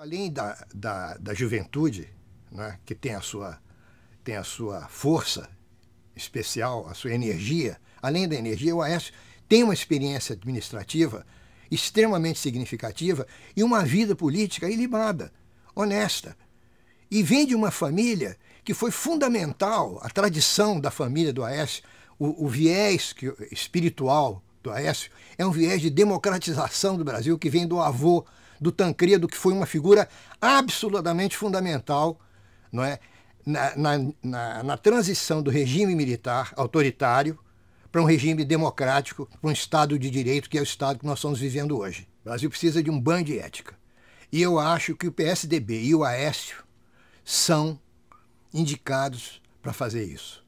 Além da, da, da juventude, né, que tem a, sua, tem a sua força especial, a sua energia, além da energia, o Aécio tem uma experiência administrativa extremamente significativa e uma vida política ilibada, honesta. E vem de uma família que foi fundamental, a tradição da família do Aécio, o, o viés que, espiritual do Aécio é um viés de democratização do Brasil que vem do avô do Tancredo, que foi uma figura absolutamente fundamental não é? na, na, na, na transição do regime militar autoritário para um regime democrático, para um Estado de direito, que é o Estado que nós estamos vivendo hoje. O Brasil precisa de um banho de ética. E eu acho que o PSDB e o Aécio são indicados para fazer isso.